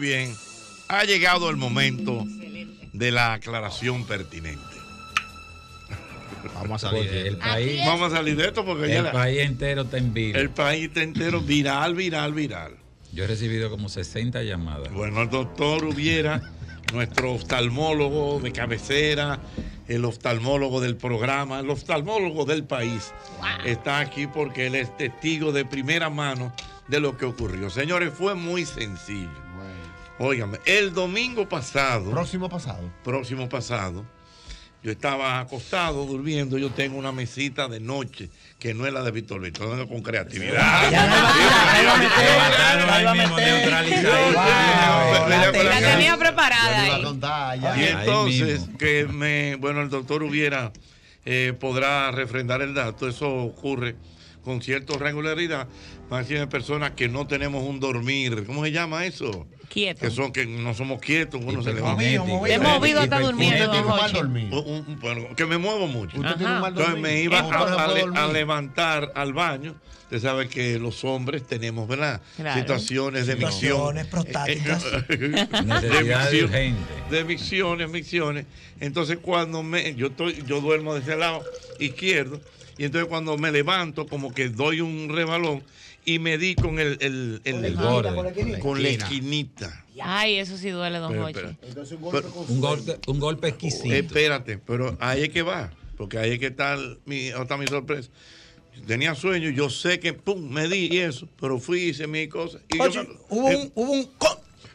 bien, ha llegado el momento de la aclaración pertinente. Vamos a salir de Vamos a salir de esto porque el país entero está en viral. El país entero viral, viral, viral. Yo he recibido como 60 llamadas. Bueno, el doctor Hubiera, nuestro oftalmólogo de cabecera, el oftalmólogo del programa, el oftalmólogo del país, está aquí porque él es testigo de primera mano de lo que ocurrió. Señores, fue muy sencillo Óigame, el domingo pasado. Próximo pasado. Próximo pasado. Yo estaba acostado durmiendo, yo tengo una mesita de noche que no es la de Víctor Víctor, con creatividad. La tenía preparada. Y entonces que me, bueno, el doctor hubiera podrá refrendar el dato, eso ocurre con cierta regularidad, más bien personas que no tenemos un dormir. ¿Cómo se llama eso? Quieto. Que son que no somos quietos, uno se levanta. Movido, He hasta durmiendo. que me muevo mucho. Entonces me iba a, levantar al baño. Usted sabe que los hombres tenemos, ¿verdad? Situaciones de micción. prostáticas. de, de misiones Entonces cuando me, yo estoy, yo duermo de ese lado izquierdo y entonces cuando me levanto, como que doy un rebalón y me di con el, el, con la esquinita. Ay, eso sí duele, don ocho. un golpe, oh, exquisito. Espérate, pero ahí es que va, porque ahí es que está mi, está mi sorpresa. Tenía sueño, yo sé que pum, me di y eso, pero fui, hice mis cosas. Y yo, hubo, un, eh, hubo un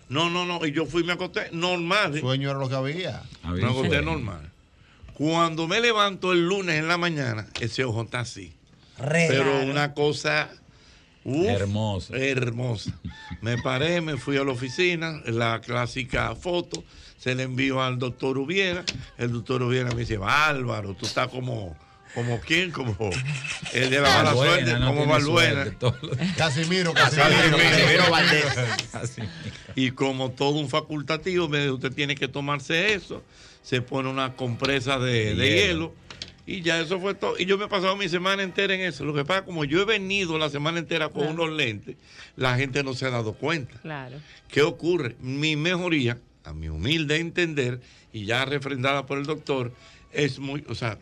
no, no, no. Y yo fui y me acosté normal. Sueño era lo que había me acosté normal. Cuando me levanto el lunes en la mañana, ese ojo está así. Pero una cosa hermosa. hermosa. Me paré, me fui a la oficina, la clásica foto, se le envió al doctor Ubiera. El doctor Ubiera me dice, Bárbaro, tú estás como... ¿Como quién? Como el de la suerte, como Balbuena. Casimiro, Casimiro, Casimiro, Y como todo un facultativo, me usted tiene que tomarse eso se pone una compresa de, hielo. Y ya eso fue todo. Y yo me he pasado mi semana entera en eso. Lo que pasa, como yo he venido la semana entera con unos lentes, la gente no se ha dado cuenta. Claro. ¿Qué ocurre? Mi mejoría, a mi humilde entender, y ya refrendada por el doctor, es muy, o sea,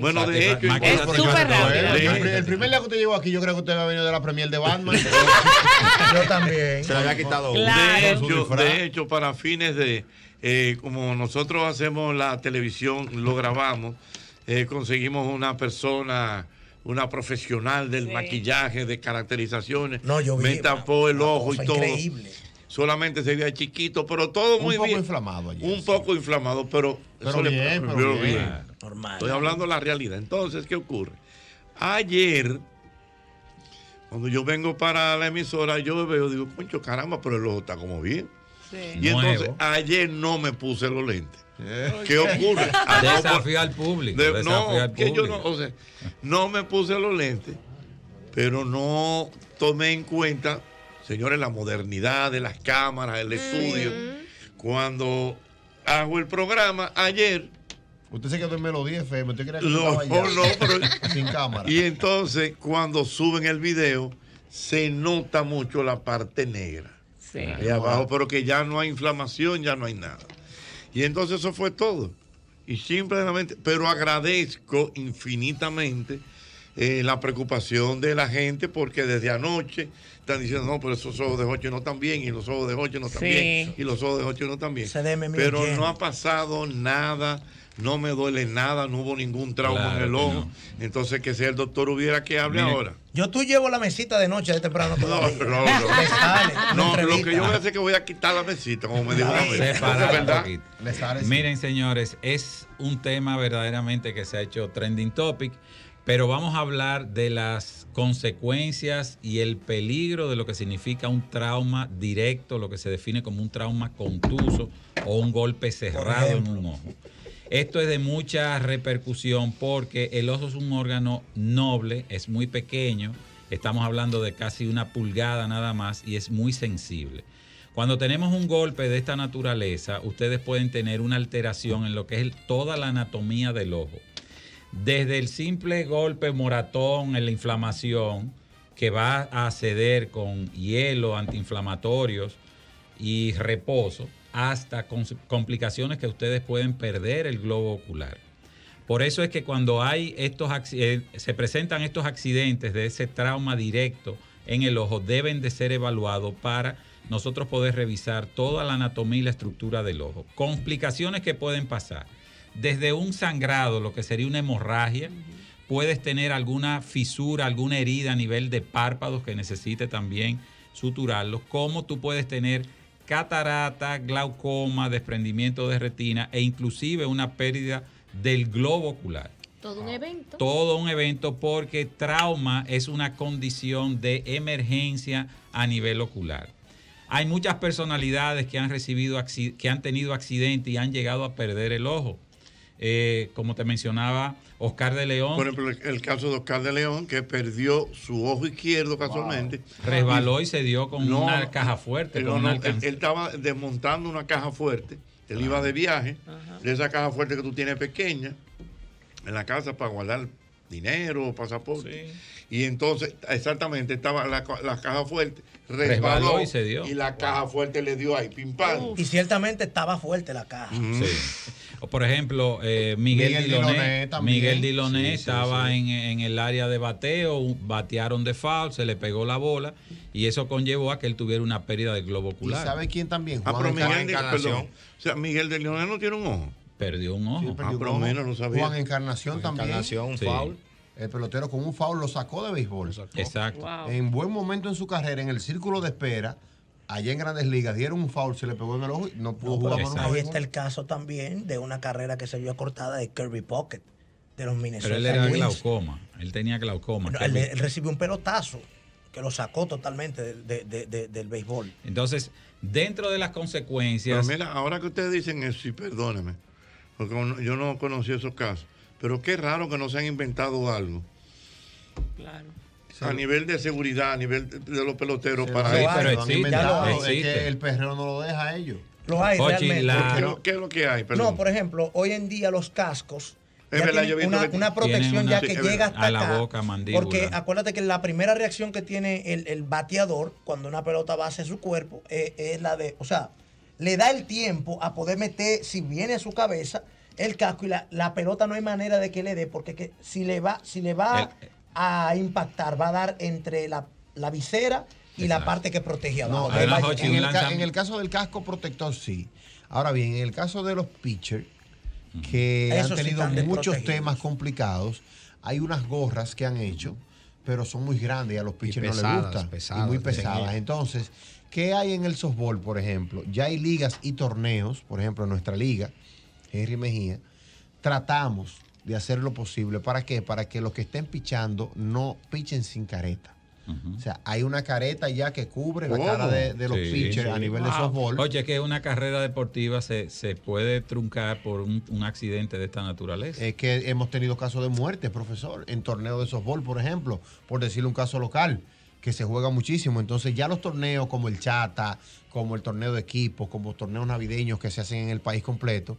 bueno, de hecho, ¿eh? es súper rápido. El, primer día que usted llegó aquí, yo creo que usted había venido de la premier de Batman. yo también. Se le había quitado. De, hecho, de hecho, para fines de, eh, como nosotros hacemos la televisión, lo grabamos, eh, conseguimos una persona una profesional del maquillaje, de caracterizaciones. No, yo me tapó el ojo y todo. Increíble. Solamente se veía chiquito, pero todo muy bien. Un poco inflamado. Allí, un poco inflamado, pero, eso le, pero bien. Estoy hablando de la realidad. Entonces, ¿qué ocurre? Ayer, cuando yo vengo para la emisora, yo veo, digo, concho, caramba, pero el ojo está como bien. Y entonces, ayer no me puse los lentes. Eh. ¿Qué ocurre? Ah, pues, desafío al público. no, que no, no me puse los lentes, pero no tomé en cuenta, señores, la modernidad de las cámaras, el estudio. Mm. Cuando hago el programa ayer, Usted se quedó en Melodía FM. Usted cree que no, allá, no, pero... sin cámara. Y entonces, cuando suben el video, se nota mucho la parte negra. Sí. Ahí abajo, pero que ya no hay inflamación, ya no hay nada. Y entonces eso fue todo. Y simplemente, pero agradezco infinitamente eh, la preocupación de la gente porque desde anoche están diciendo, no, pero esos ojos de ocho no están bien, y los ojos de ocho no están bien, y los ojos de ocho no están bien. pero no ha pasado nada no me duele nada, no hubo ningún trauma en el ojo. Entonces, que si el doctor hubiera que hable ahora. Yo tú llevo la mesita de noche de temprano. No, no, lo que yo voy a hacer es que voy a quitar la mesita, como me dijo ¿verdad? Miren, señores, es un tema verdaderamente que se ha hecho trending topic. Pero vamos a hablar de las consecuencias y el peligro de lo que significa un trauma directo, lo que se define como un trauma contuso o un golpe cerrado en un ojo. Esto es de mucha repercusión porque el oso es un órgano noble, es muy pequeño, estamos hablando de casi una pulgada nada más y es muy sensible. Cuando tenemos un golpe de esta naturaleza, ustedes pueden tener una alteración en lo que es toda la anatomía del ojo. Desde el simple golpe moratón en la inflamación, que va a ceder con hielo, antiinflamatorios, y reposo hasta complicaciones que ustedes pueden perder el globo ocular. Por eso es que cuando hay estos eh, se presentan estos accidentes de ese trauma directo en el ojo deben de ser evaluados para nosotros poder revisar toda la anatomía y la estructura del ojo. Complicaciones que pueden pasar. Desde un sangrado, lo que sería una hemorragia, puedes tener alguna fisura, alguna herida a nivel de párpados que necesite también suturarlo como tú puedes tener catarata, glaucoma, desprendimiento de retina e inclusive una pérdida del globo ocular. Todo un evento. Todo un evento porque trauma es una condición de emergencia a nivel ocular. Hay muchas personalidades que han recibido que han tenido accidentes y han llegado a perder el ojo. Eh, como te mencionaba, Oscar de León. Por ejemplo, el, caso de Oscar de León, que perdió su ojo izquierdo casualmente. Resbaló y se dio con una caja fuerte. Eh, él, estaba desmontando una caja fuerte. Él iba de viaje, de esa caja fuerte que tú tienes pequeña, en la casa para guardar dinero, pasaporte. Y entonces, exactamente, estaba la, caja fuerte, resbaló, y se dio. Y la caja fuerte le dio ahí, pim pam. Y ciertamente estaba fuerte la caja. Por ejemplo, eh, Miguel, Miguel Diloné, Miguel estaba en, el área de bateo, batearon de foul, se le pegó la bola y eso conllevó a que él tuviera una pérdida del globo ocular. ¿Y sabe quién también? Ah, Juan ah, pero Miguel, o sea, Miguel de no tiene un ojo. Perdió un ah, ojo. Menos, no sabía. Juan Encarnación también. El pelotero con un foul lo sacó de béisbol. Exacto. En buen momento en su carrera, en el círculo de espera, allá en Grandes Ligas, dieron un foul, se le pegó en el ojo y no pudo jugar Ahí está el caso también de una carrera que se vio cortada de Kirby Pocket de los Minnesota Pero él era glaucoma, él tenía glaucoma. él, recibió un pelotazo que lo sacó totalmente del béisbol. Entonces, dentro de las consecuencias... ahora que ustedes dicen eso, y porque yo no conocí esos casos. Pero qué raro que no se han inventado algo. Claro. A nivel de seguridad, a nivel de los peloteros para Pero es que el perrero no lo deja a ellos. Los hay realmente. ¿Qué, es lo que hay? No, por ejemplo, hoy en día los cascos una, protección ya que llega hasta la boca, mandíbula. Porque acuérdate que la primera reacción que tiene el, bateador cuando una pelota va hacia su cuerpo eh, es, la de, o sea, le da el tiempo a poder meter, si viene a su cabeza, el casco y la, pelota no hay manera de que le dé, porque si le va, si le va eh, a impactar, va a dar entre la, visera y la parte que protege en, el, caso del casco protector, sí. Ahora bien, en el caso de los pitchers, que han tenido muchos temas complicados, hay unas gorras que han hecho, pero son muy grandes y a los pitchers no les gusta. y muy pesadas. Entonces, ¿Qué hay en el softball, por ejemplo? Ya hay ligas y torneos, por ejemplo, en nuestra liga, Henry Mejía, tratamos de hacer lo posible. ¿Para qué? Para que los que estén pichando no pichen sin careta. O sea, hay una careta ya que cubre la cara de, los a nivel de softball. Oye, que una carrera deportiva se, puede truncar por un, un, accidente de esta naturaleza. Es que hemos tenido casos de muerte, profesor, en torneos de softball, por ejemplo, por decirle un caso local que se juega muchísimo. Entonces ya los torneos como el Chata, como el torneo de equipos, como torneos navideños que se hacen en el país completo,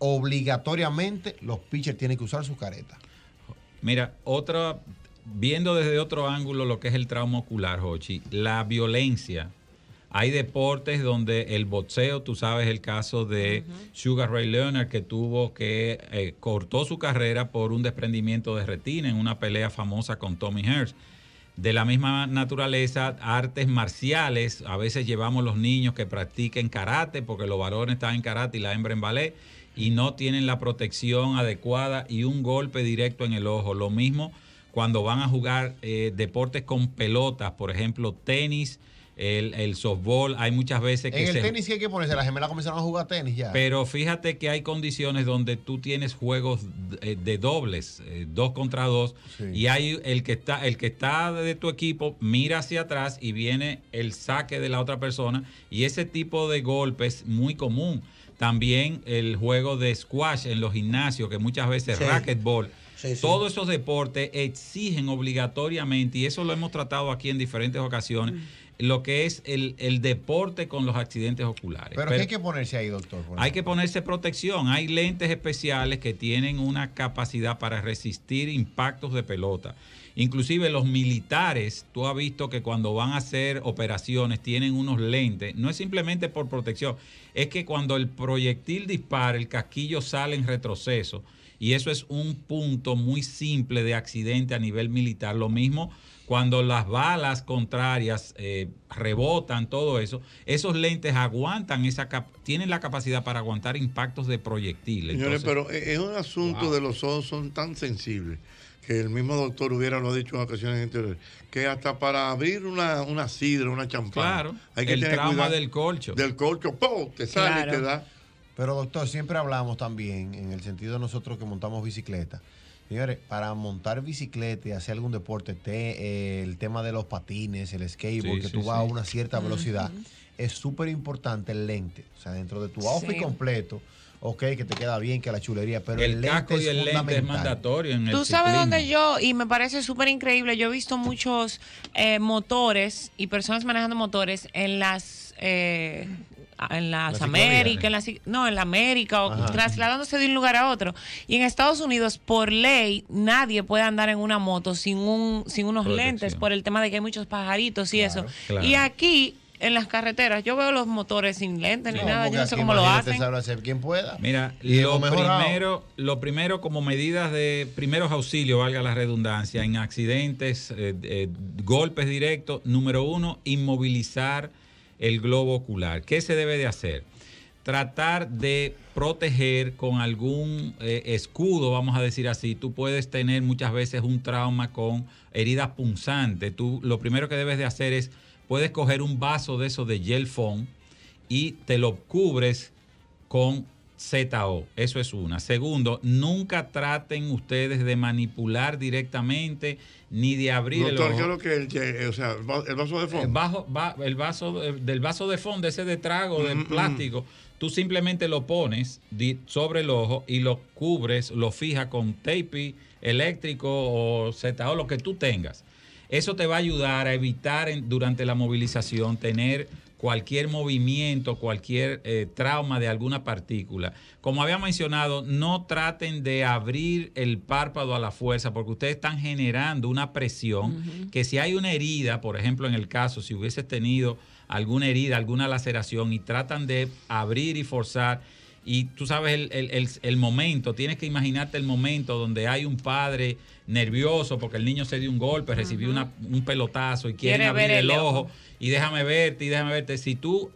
obligatoriamente los pitchers tienen que usar sus caretas. Mira, otra, viendo desde otro ángulo lo que es el trauma ocular, Hochi, la violencia. Hay deportes donde el boxeo, tú sabes el caso de Sugar Ray Leonard que tuvo que eh, cortó su carrera por un desprendimiento de retina en una pelea famosa con Tommy Hearns de la misma naturaleza, artes marciales. A veces llevamos los niños que practiquen karate, porque los varones están en karate y la hembra en ballet, y no tienen la protección adecuada y un golpe directo en el ojo. Lo mismo cuando van a jugar eh, deportes con pelotas, por ejemplo, tenis el, softball, hay muchas veces que... En el tenis sí hay que ponerse, las gemelas comenzaron a jugar tenis ya. Pero fíjate que hay condiciones donde tú tienes juegos eh, de, dobles, eh, dos contra dos, y hay el que, está, el que está de tu equipo, mira hacia atrás y viene el saque de la otra persona, y ese tipo de golpes es muy común. También el juego de squash en los gimnasios, que muchas veces racquetball. Todos esos deportes exigen obligatoriamente, y eso lo hemos tratado aquí en diferentes ocasiones, mm lo que es el, deporte con los accidentes oculares. Pero, Pero hay que ponerse ahí, doctor. Hay que ponerse protección. Hay lentes especiales que tienen una capacidad para resistir impactos de pelota. Inclusive los militares, tú has visto que cuando van a hacer operaciones tienen unos lentes. No es simplemente por protección, es que cuando el proyectil dispara, el casquillo sale en retroceso. Y eso es un punto muy simple de accidente a nivel militar. Lo mismo cuando las balas contrarias eh, rebotan, todo eso, esos lentes aguantan esa tienen la capacidad para aguantar impactos de proyectiles. Señores, pero e-, es un asunto de los ojos son tan sensibles que el mismo doctor hubiera lo dicho en ocasiones anteriores, que hasta para abrir una, una sidra, una champán, hay que el trauma del colcho. Del colcho, te sale y te da. Pero doctor, siempre hablamos también, en el sentido de nosotros que montamos bicicleta, Señores, para montar bicicleta y hacer algún deporte, eh, el tema de los patines, el skateboard, que tú vas a una cierta velocidad, es súper importante el lente. O sea, dentro de tu outfit completo, ok, que te queda bien, que la chulería, pero el, lente, es, y el lente es mandatorio. Tú sabes dónde yo, y me parece súper increíble, yo he visto muchos eh, motores y personas manejando motores en las eh, en las la Américas, no, en la América, trasladándose de un lugar a otro. Y en Estados Unidos, por ley, nadie puede andar en una moto sin, un, sin unos lentes por el tema de que hay muchos pajaritos y eso. Y aquí en las carreteras. Yo veo los motores sin lentes ni nada, yo no sé cómo lo hacen. pueda. Mira, lo, primero, lo primero como medidas de primeros auxilios, valga la redundancia, en accidentes, eh, eh, golpes directos, número uno, inmovilizar el globo ocular. ¿Qué se debe de hacer? Tratar de proteger con algún eh, escudo, vamos a decir así. Tú puedes tener muchas veces un trauma con heridas punzantes. Tú lo primero que debes de hacer es, puedes coger un vaso de eso de gel foam y te lo cubres con ZO. Eso es una. Segundo, nunca traten ustedes de manipular directamente ni de abrir el ojo. que o sea, el vaso de fondo. El, vaso del vaso de fondo, ese de trago, de mm, mm, mm. plástico, tú simplemente lo pones sobre el ojo y lo cubres, lo fijas con tape eléctrico o ZO, lo que tú tengas. Eso te va a ayudar a evitar durante la movilización tener cualquier movimiento, cualquier eh, trauma de alguna partícula. Como había mencionado, no traten de abrir el párpado a la fuerza porque ustedes están generando una presión que si hay una herida, por ejemplo en el caso, si hubieses tenido alguna herida, alguna laceración y tratan de abrir y forzar, y tú sabes el, momento, tienes que imaginarte el momento donde hay un padre nervioso porque el niño se dio un golpe, recibió un pelotazo y quiere abrir el, ojo, y déjame verte y déjame verte. Si tú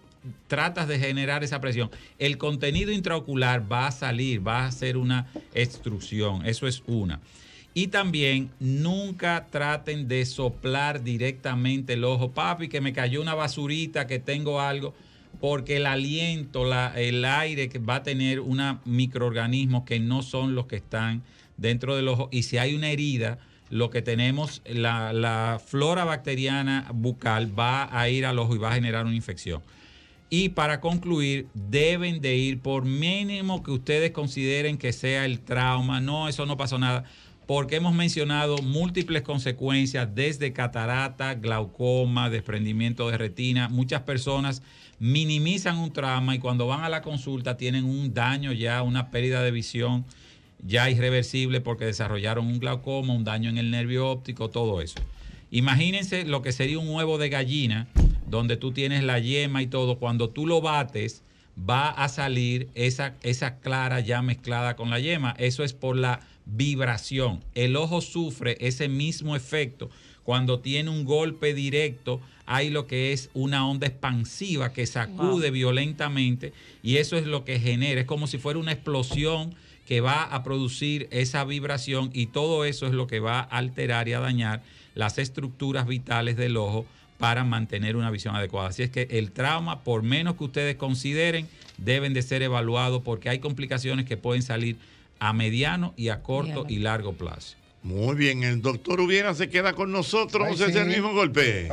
tratas de generar esa presión, el contenido intraocular va a salir, va a ser una extrusión, eso es una. Y también nunca traten de soplar directamente el ojo, papi, que me cayó una basurita, que tengo algo porque el aliento, el aire que va a tener unos microorganismos que no son los que están dentro del ojo. Y si hay una herida, lo que tenemos, la flora bacteriana bucal va a ir al ojo y va a generar una infección. Y para concluir, deben de ir por mínimo que ustedes consideren que sea el trauma. No, eso no pasó nada. Porque hemos mencionado múltiples consecuencias desde catarata, glaucoma, desprendimiento de retina. Muchas personas minimizan un trauma y cuando van a la consulta tienen un daño ya, una pérdida de visión ya irreversible porque desarrollaron un glaucoma, un daño en el nervio óptico, todo eso. Imagínense lo que sería un huevo de gallina donde tú tienes la yema y todo, cuando tú lo bates va a salir esa, esa clara ya mezclada con la yema. Eso es por la vibración. El ojo sufre ese mismo efecto cuando tiene un golpe directo, hay lo que es una onda expansiva que sacude violentamente y eso es lo que genera. Es como si fuera una explosión que va a producir esa vibración y todo eso es lo que va a alterar y a dañar las estructuras vitales del ojo para mantener una visión adecuada. Así es que el trauma, por menos que ustedes consideren, deben de ser evaluados porque hay complicaciones que pueden salir a mediano y a corto y largo plazo. Muy bien, el doctor Hubiera se queda con nosotros, es el mismo golpe.